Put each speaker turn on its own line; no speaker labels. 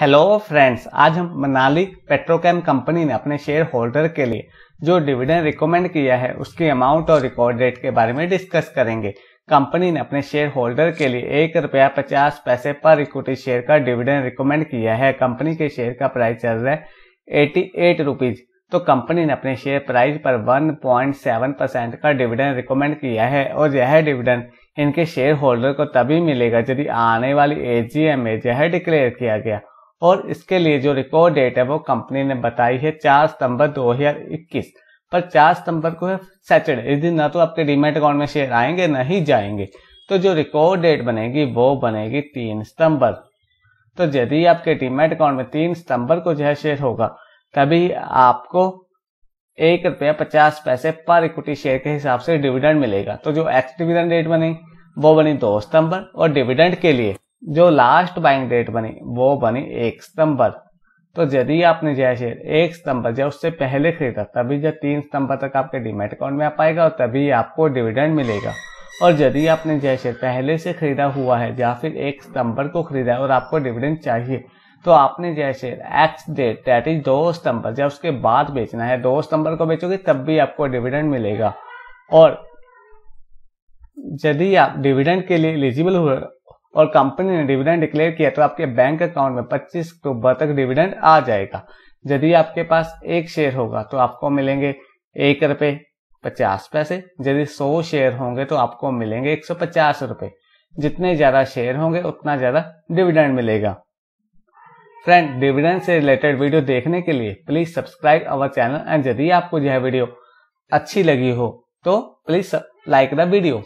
hello friends आज हम Manali Petrochem company ने अपने शेयर होल्डर के लिए जो डिविडेंड रिकमेंड किया है उसकी अमाउंट और रिकॉर्ड डेट के बारे में डिस्कस करेंगे कंपनी ने अपने शेयर होल्डर के लिए एक रुपया पचास पैसे पर इक्विटी शेयर का डिविडेंड रिकमेंड किया है कंपनी के शेयर का प्राइस चल रहा है एटी एट रुपीज तो कंपनी ने अपने शेयर प्राइस पर सेवन परसेंट का डिविडेंड रिकमेंड किया है और यह डिविडेंड इनके शेयर होल्डर को तभी मिलेगा यदि आने वाली एजीएम में यह डिक्लेयर किया गया और इसके लिए जो रिकॉर्ड डेट है वो कंपनी ने बताई है चार सितंबर 2021 पर चार सितंबर को है सैटरडे इस दिन ना तो आपके डीमेट अकाउंट में शेयर आएंगे न ही जाएंगे तो जो रिकॉर्ड डेट बनेगी वो बनेगी तीन सितंबर तो यदि आपके डीमेट अकाउंट में तीन सितंबर को जो है शेयर होगा तभी आपको एक रुपया पचास पैसे पर इक्विटी शेयर के हिसाब से डिविडेंड मिलेगा तो जो एक्स डिविडेंड डेट बनेगी वो बनी दो सितंबर और डिविडेंड के लिए जो लास्ट बाइंग डेट बनी वो बनी एक सितंबर तो यदि आपने जय शेयर एक सितंबर या उससे पहले खरीदा तभी जब तीन सितंबर तक आपके डिमेट अकाउंट में आ पाएगा और तभी आपको डिविडेंड मिलेगा और यदि आपने जय शेयर पहले से खरीदा हुआ है या फिर एक सितंबर को खरीदा है और आपको डिविडेंड चाहिए तो आपने जय share ex date that is दो सितंबर या उसके बाद बेचना है दो सितंबर को बेचोगे तब भी आपको डिविडेंड मिलेगा और यदि आप डिविडेंड के लिए एलिजिबल और कंपनी ने डिविडेंड डिक्लेयर किया तो आपके बैंक अकाउंट में 25 अक्टूबर तक डिविडेंड आ जाएगा यदि आपके पास एक शेयर होगा तो आपको मिलेंगे एक रुपए पचास पैसे यदि सौ शेयर होंगे तो आपको मिलेंगे एक सौ पचास रुपये जितने ज्यादा शेयर होंगे उतना ज्यादा डिविडेंड मिलेगा फ्रेंड डिविडेंड से रिलेटेड वीडियो देखने के लिए please subscribe our channel and यदि आपको यह वीडियो अच्छी लगी हो तो प्लीज लाइक द वीडियो